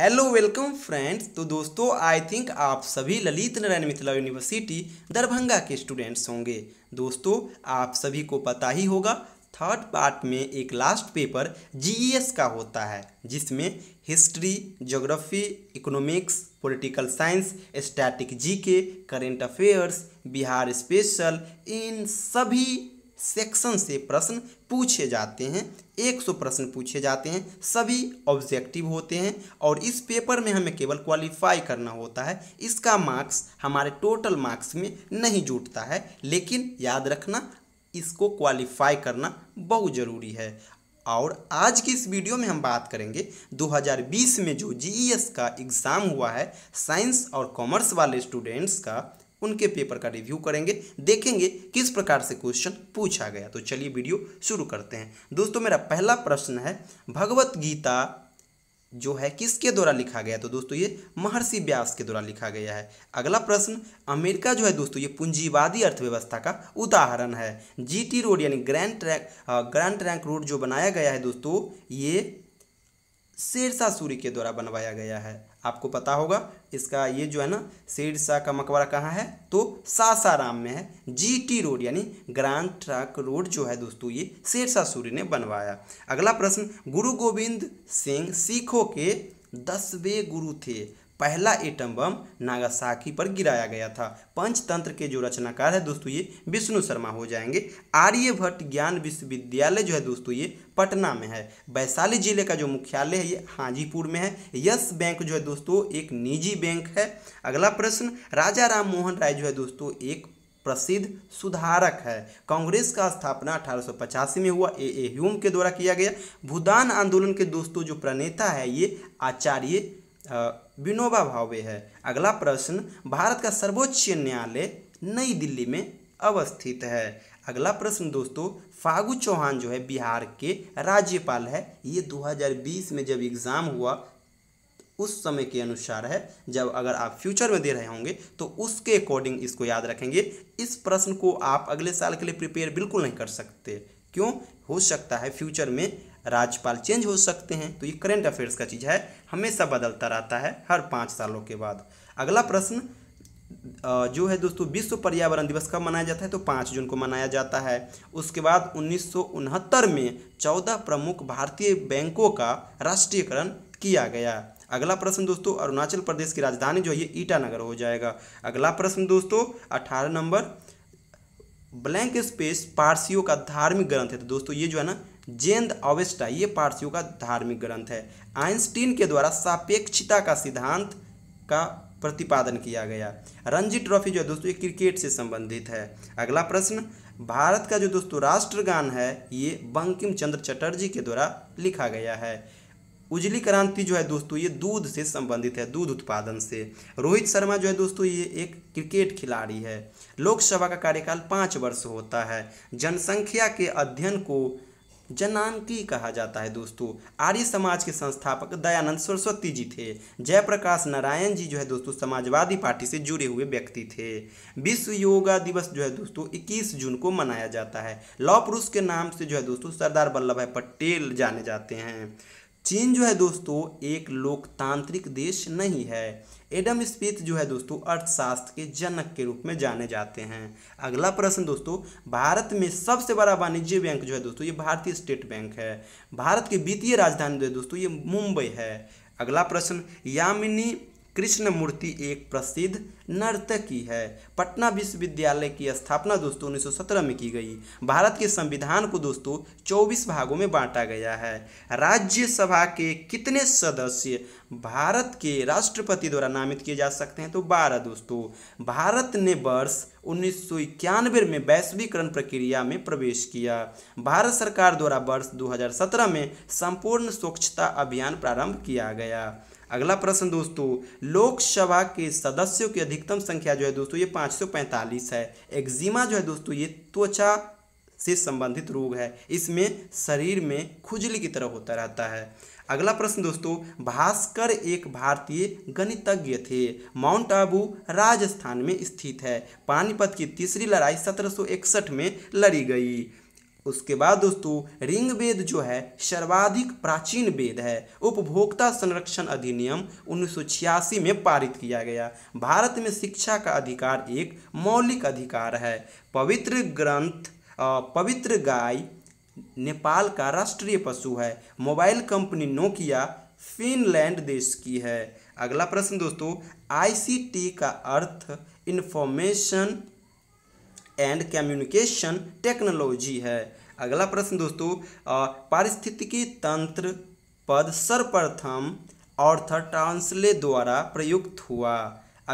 hello welcome friends तो दोस्तों आई think आप सभी ललित नारायण मिथिला यूनिवर्सिटी दरभंगा के स्टूडेंट्स होंगे दोस्तों आप सभी को पता ही होगा थर्ड पार्ट में एक लास्ट पेपर जीईएस का होता है जिसमें history geography economics political science static GK current affairs Bihar special इन सभी सेक्शन से प्रश्न पूछे जाते हैं 100 प्रश्न पूछे जाते हैं सभी ऑब्जेक्टिव होते हैं और इस पेपर में हमें केवल क्वालिफाई करना होता है इसका मार्क्स हमारे टोटल मार्क्स में नहीं जुटता है लेकिन याद रखना इसको क्वालिफाई करना बहुत ज़रूरी है और आज की इस वीडियो में हम बात करेंगे 2020 में जो जीईएस का एग्ज़ाम हुआ है साइंस और कॉमर्स वाले स्टूडेंट्स का उनके पेपर का रिव्यू करेंगे देखेंगे किस प्रकार से क्वेश्चन पूछा गया तो चलिए वीडियो शुरू करते हैं दोस्तों मेरा पहला प्रश्न है भगवत गीता जो है किसके द्वारा लिखा गया तो दोस्तों ये महर्षि व्यास के द्वारा लिखा गया है अगला प्रश्न अमेरिका जो है दोस्तों ये पूंजीवादी अर्थव्यवस्था का उदाहरण है जीटी रोड यानी grand trunk grand trunk road जो बनाया गया है दोस्तों ये शेरशाह सूरी के द्वारा बनवाया गया है आपको पता होगा इसका ये जो है ना शेरशाह का मकबरा कहाँ है तो सासाराम में है जीटी रोड यानी ग्रांड ट्रक रोड जो है दोस्तों ये शेरशाह सूरी ने बनवाया अगला प्रश्न गुरु गोविंद सिंह सिखों के दसवें गुरु थे पहला एटम बम नागासाकी पर गिराया गया था पंचतंत्र के जो रचनाकार है दोस्तों ये विष्णु शर्मा हो जाएंगे आर्यभट्ट ज्ञान विश्वविद्यालय जो है दोस्तों ये पटना में है वैशाली जिले का जो मुख्यालय है ये हाजीपुर में है यस बैंक जो है दोस्तों एक निजी बैंक है अगला प्रश्न राजा राम मोहन राय जो है दोस्तों एक प्रसिद्ध सुधारक है कांग्रेस का स्थापना अठारह में हुआ ए ए ह्यूम के द्वारा किया गया भूदान आंदोलन के दोस्तों जो प्रणेता है ये आचार्य विनोबा भावे है अगला प्रश्न भारत का सर्वोच्च न्यायालय नई दिल्ली में अवस्थित है अगला प्रश्न दोस्तों फागू चौहान जो है बिहार के राज्यपाल है ये 2020 में जब एग्ज़ाम हुआ उस समय के अनुसार है जब अगर आप फ्यूचर में दे रहे होंगे तो उसके अकॉर्डिंग इसको याद रखेंगे इस प्रश्न को आप अगले साल के लिए प्रिपेयर बिल्कुल नहीं कर सकते क्यों हो सकता है फ्यूचर में राज्यपाल चेंज हो सकते हैं तो ये करेंट अफेयर्स का चीज़ है हमेशा बदलता रहता है हर पाँच सालों के बाद अगला प्रश्न जो है दोस्तों विश्व पर्यावरण दिवस कब मनाया जाता है तो पाँच जून को मनाया जाता है उसके बाद उन्नीस में चौदह प्रमुख भारतीय बैंकों का राष्ट्रीयकरण किया गया अगला प्रश्न दोस्तों अरुणाचल प्रदेश की राजधानी जो है ये ईटानगर हो जाएगा अगला प्रश्न दोस्तों अठारह नंबर ब्लैंक स्पेस पारसियों का धार्मिक ग्रंथ है तो दोस्तों ये जो है ना जेंद अवेस्टा ये पारसियों का धार्मिक ग्रंथ है आइंस्टीन के द्वारा सापेक्षता का सिद्धांत का प्रतिपादन किया गया रणजी ट्रॉफी जो है दोस्तों ये क्रिकेट से संबंधित है अगला प्रश्न भारत का जो दोस्तों राष्ट्रगान है ये बंकिम चंद्र चटर्जी के द्वारा लिखा गया है उजली क्रांति जो है दोस्तों ये दूध से संबंधित है दूध उत्पादन से रोहित शर्मा जो है दोस्तों ये एक क्रिकेट खिलाड़ी है लोकसभा का कार्यकाल पाँच वर्ष होता है जनसंख्या के अध्ययन को जनानकी कहा जाता है दोस्तों आर्य समाज के संस्थापक दयानंद सरस्वती जी थे जयप्रकाश नारायण जी जो है दोस्तों समाजवादी पार्टी से जुड़े हुए व्यक्ति थे विश्व योगा दिवस जो है दोस्तों 21 जून को मनाया जाता है लौ पुरुष के नाम से जो है दोस्तों सरदार वल्लभ भाई पटेल जाने जाते हैं चीन जो है दोस्तों एक लोकतांत्रिक देश नहीं है एडम स्मिथ जो है दोस्तों अर्थशास्त्र के जनक के रूप में जाने जाते हैं अगला प्रश्न दोस्तों भारत में सबसे बड़ा वाणिज्य बैंक जो है दोस्तों ये भारतीय स्टेट बैंक है भारत की वित्तीय राजधानी जो है दोस्तों ये मुंबई है अगला प्रश्न यामिनी कृष्णमूर्ति एक प्रसिद्ध नर्तकी है पटना विश्वविद्यालय की स्थापना दोस्तों 1917 में की गई भारत के संविधान को दोस्तों 24 भागों में बांटा गया है राज्यसभा के कितने सदस्य भारत के राष्ट्रपति द्वारा नामित किए जा सकते हैं तो 12 दोस्तों भारत ने वर्ष उन्नीस में वैश्वीकरण प्रक्रिया में प्रवेश किया भारत सरकार द्वारा वर्ष दो में संपूर्ण स्वच्छता अभियान प्रारंभ किया गया अगला प्रश्न दोस्तों लोकसभा के सदस्यों की अधिकतम संख्या जो है दोस्तों ये 545 है एक्जिमा जो है दोस्तों ये त्वचा से संबंधित रोग है इसमें शरीर में खुजली की तरह होता रहता है अगला प्रश्न दोस्तों भास्कर एक भारतीय गणितज्ञ थे माउंट आबू राजस्थान में स्थित है पानीपत की तीसरी लड़ाई 1761 में लड़ी गई उसके बाद दोस्तों रिंग वेद जो है सर्वाधिक प्राचीन वेद है उपभोक्ता संरक्षण अधिनियम उन्नीस में पारित किया गया भारत में शिक्षा का अधिकार एक मौलिक अधिकार है पवित्र ग्रंथ पवित्र गाय नेपाल का राष्ट्रीय पशु है मोबाइल कंपनी नोकिया फिनलैंड देश की है अगला प्रश्न दोस्तों आईसीटी का अर्थ इन्फॉर्मेशन एंड कम्युनिकेशन टेक्नोलॉजी है अगला प्रश्न दोस्तों पारिस्थितिकी तंत्र पद सर्वप्रथम ऑर्थर टांसले द्वारा प्रयुक्त हुआ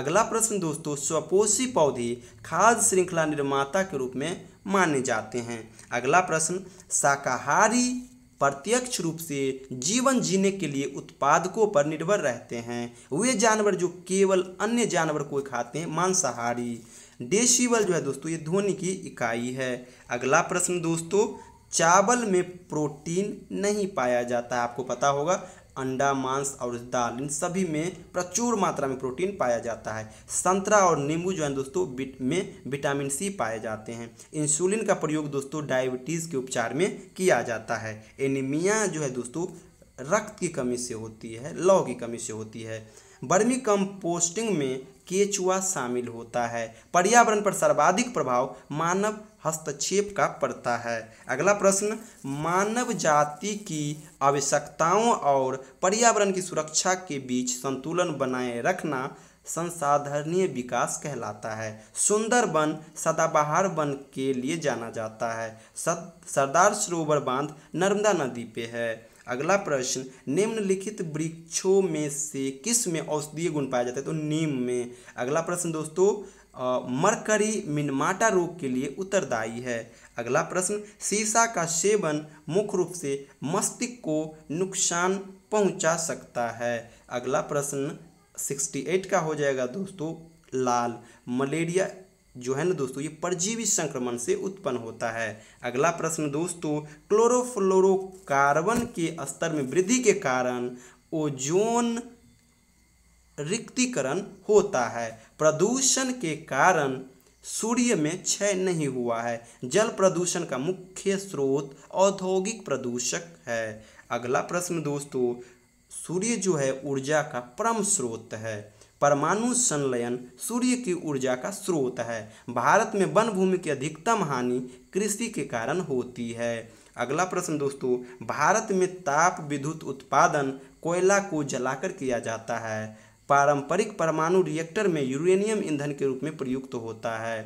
अगला प्रश्न दोस्तों स्वपोषी पौधे खाद्य श्रृंखला निर्माता के रूप में माने जाते हैं अगला प्रश्न शाकाहारी प्रत्यक्ष रूप से जीवन जीने के लिए उत्पादकों पर निर्भर रहते हैं वे जानवर जो केवल अन्य जानवर को खाते हैं मांसाहारी डेसिबल जो है दोस्तों ये ध्वनि की इकाई है अगला प्रश्न दोस्तों चावल में प्रोटीन नहीं पाया जाता है आपको पता होगा अंडा मांस और दाल इन सभी में प्रचुर मात्रा में प्रोटीन पाया जाता है संतरा और नींबू जो है दोस्तों बिट में विटामिन सी पाए जाते हैं इंसुलिन का प्रयोग दोस्तों डायबिटीज़ के उपचार में किया जाता है एनीमिया जो है दोस्तों रक्त की कमी से होती है लौ की कमी से होती है बर्मी कंपोस्टिंग में केचुआ शामिल होता है पर्यावरण पर सर्वाधिक प्रभाव मानव हस्तक्षेप का पड़ता है अगला प्रश्न मानव जाति की आवश्यकताओं और पर्यावरण की सुरक्षा के बीच संतुलन बनाए रखना संसाधनीय विकास कहलाता है सुंदर वन सदाबहार वन के लिए जाना जाता है सरदार सरोवर बांध नर्मदा नदी पे है अगला प्रश्न निम्नलिखित वृक्षों में से किस में औषधीय गुण पाया जाता है तो नीम में अगला प्रश्न दोस्तों मरकरी मिनमाटा रोग के लिए उत्तरदायी है अगला प्रश्न शीशा का सेवन मुख्य रूप से मस्तिष्क को नुकसान पहुंचा सकता है अगला प्रश्न 68 का हो जाएगा दोस्तों लाल मलेरिया जो है ना दोस्तों ये परजीवी संक्रमण से उत्पन्न होता है अगला प्रश्न दोस्तों क्लोरोफ्लोरोकार्बन के स्तर में वृद्धि के कारण ओजोन रिक्तिकरण होता है प्रदूषण के कारण सूर्य में क्षय नहीं हुआ है जल प्रदूषण का मुख्य स्रोत औद्योगिक प्रदूषक है अगला प्रश्न दोस्तों सूर्य जो है ऊर्जा का परम स्रोत है परमाणु संलयन सूर्य की ऊर्जा का स्रोत है भारत में वन भूमि की अधिकतम हानि कृषि के कारण होती है अगला प्रश्न दोस्तों भारत में ताप विद्युत उत्पादन कोयला को जलाकर किया जाता है पारंपरिक परमाणु रिएक्टर में यूरेनियम ईंधन के रूप में प्रयुक्त होता है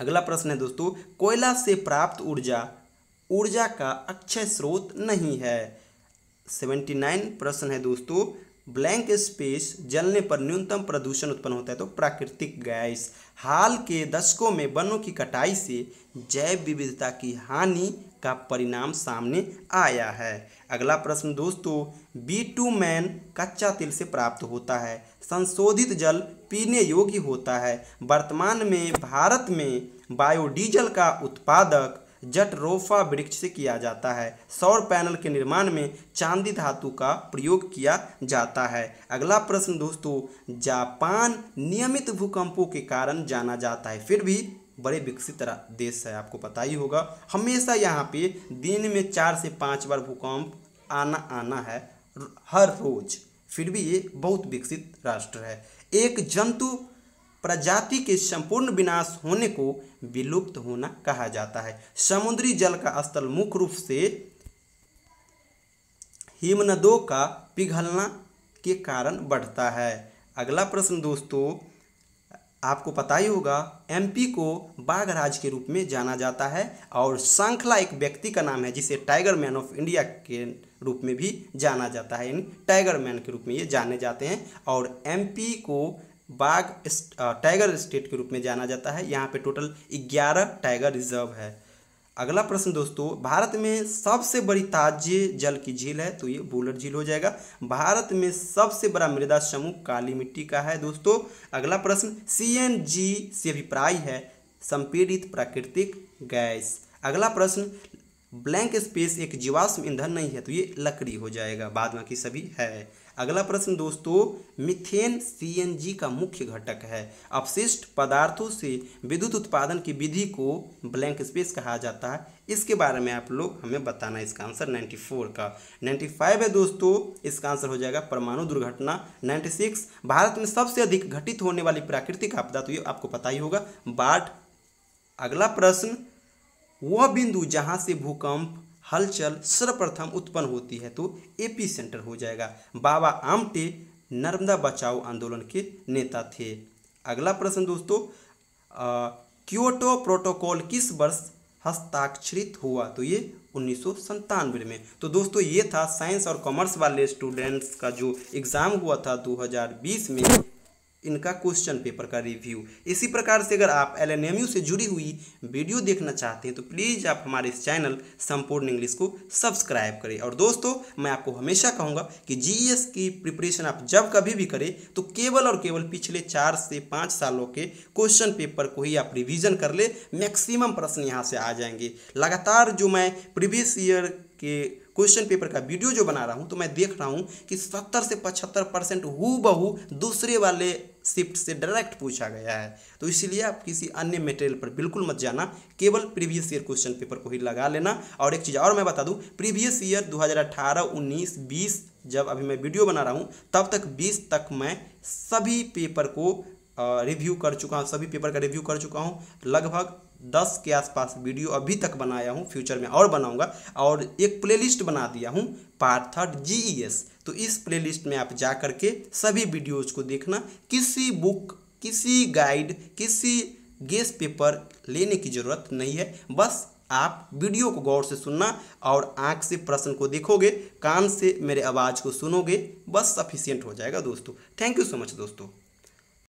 अगला प्रश्न है दोस्तों कोयला से प्राप्त ऊर्जा ऊर्जा का अक्षय स्रोत नहीं है सेवेंटी नाइन प्रश्न है दोस्तों ब्लैंक स्पेस जलने पर न्यूनतम प्रदूषण उत्पन्न होता है तो प्राकृतिक गैस हाल के दशकों में वनों की कटाई से जैव विविधता की हानि का परिणाम सामने आया है अगला प्रश्न दोस्तों बी टू मैन कच्चा तिल से प्राप्त होता है संशोधित जल पीने योग्य होता है वर्तमान में भारत में बायोडीजल का उत्पादक जटरोफा वृक्ष से किया जाता है सौर पैनल के निर्माण में चांदी धातु का प्रयोग किया जाता है अगला प्रश्न दोस्तों जापान नियमित भूकंपों के कारण जाना जाता है फिर भी बड़े विकसित देश है आपको पता ही होगा हमेशा यहाँ पे दिन में चार से पाँच बार भूकंप आना आना है हर रोज फिर भी ये बहुत विकसित राष्ट्र है एक जंतु प्रजाति के संपूर्ण विनाश होने को विलुप्त होना कहा जाता है समुद्री जल का स्तर मुख्य रूप से हिमनदों का पिघलना के कारण बढ़ता है अगला प्रश्न दोस्तों आपको पता ही होगा एमपी को बाघराज के रूप में जाना जाता है और सांखला एक व्यक्ति का नाम है जिसे टाइगर मैन ऑफ इंडिया के रूप में भी जाना जाता है यानी टाइगर मैन के रूप में ये जाने जाते हैं और एमपी को बाघ टाइगर स्टेट के रूप में जाना जाता है यहाँ पे टोटल ग्यारह टाइगर रिजर्व है अगला प्रश्न दोस्तों भारत में सबसे बड़ी ताज्य जल की झील है तो ये बुलर झील हो जाएगा भारत में सबसे बड़ा मृदा समूह काली मिट्टी का है दोस्तों अगला प्रश्न जी से अभिप्राय है संपीड़ित प्राकृतिक गैस अगला प्रश्न ब्लैंक स्पेस एक जीवाश्म ईंधन नहीं है तो ये लकड़ी हो जाएगा बाद में सभी है अगला प्रश्न दोस्तों मिथेन सीएनजी का मुख्य घटक है अपशिष्ट पदार्थों से विद्युत उत्पादन की विधि को ब्लैंक स्पेस कहा जाता है इसके बारे में आप लोग हमें बताना इसका आंसर 94 का 95 है दोस्तों इसका आंसर हो जाएगा परमाणु दुर्घटना 96 भारत में सबसे अधिक घटित होने वाली प्राकृतिक आपदा तो ये आपको पता ही होगा बाट अगला प्रश्न वह बिंदु जहाँ से भूकंप हलचल सर्वप्रथम उत्पन्न होती है तो एपी सेंटर हो जाएगा बाबा आमटे नर्मदा बचाओ आंदोलन के नेता थे अगला प्रश्न दोस्तों क्योटो प्रोटोकॉल किस वर्ष हस्ताक्षरित हुआ तो ये उन्नीस में तो दोस्तों ये था साइंस और कॉमर्स वाले स्टूडेंट्स का जो एग्ज़ाम हुआ था 2020 में इनका क्वेश्चन पेपर का रिव्यू इसी प्रकार से अगर आप एल से जुड़ी हुई वीडियो देखना चाहते हैं तो प्लीज़ आप हमारे इस चैनल संपूर्ण इंग्लिश को सब्सक्राइब करें और दोस्तों मैं आपको हमेशा कहूँगा कि जीएस e की प्रिपरेशन आप जब कभी भी करें तो केवल और केवल पिछले चार से पाँच सालों के क्वेश्चन पेपर को ही आप रिविज़न कर ले मैक्सिमम प्रश्न यहाँ से आ जाएंगे लगातार जो मैं प्रीवियस ईयर के क्वेश्चन पेपर का वीडियो जो बना रहा हूँ तो मैं देख रहा हूँ कि सत्तर से पचहत्तर परसेंट हु बहू दूसरे वाले शिफ्ट से डायरेक्ट पूछा गया है तो इसीलिए आप किसी अन्य मटेरियल पर बिल्कुल मत जाना केवल प्रीवियस ईयर क्वेश्चन पेपर को ही लगा लेना और एक चीज़ और मैं बता दूं प्रीवियस ईयर 2018, 19, 20 जब अभी मैं वीडियो बना रहा हूं तब तक 20 तक मैं सभी पेपर को रिव्यू कर चुका हूँ सभी पेपर का रिव्यू कर चुका हूँ लगभग दस के आसपास वीडियो अभी तक बनाया हूँ फ्यूचर में और बनाऊँगा और एक प्लेलिस्ट बना दिया हूँ पार्ट थर्ड जी तो इस प्लेलिस्ट में आप जा कर के सभी वीडियोज़ को देखना किसी बुक किसी गाइड किसी गेस पेपर लेने की ज़रूरत नहीं है बस आप वीडियो को गौर से सुनना और आंख से प्रश्न को देखोगे कान से मेरे आवाज़ को सुनोगे बस सफिशियंट हो जाएगा दोस्तों थैंक यू सो मच दोस्तों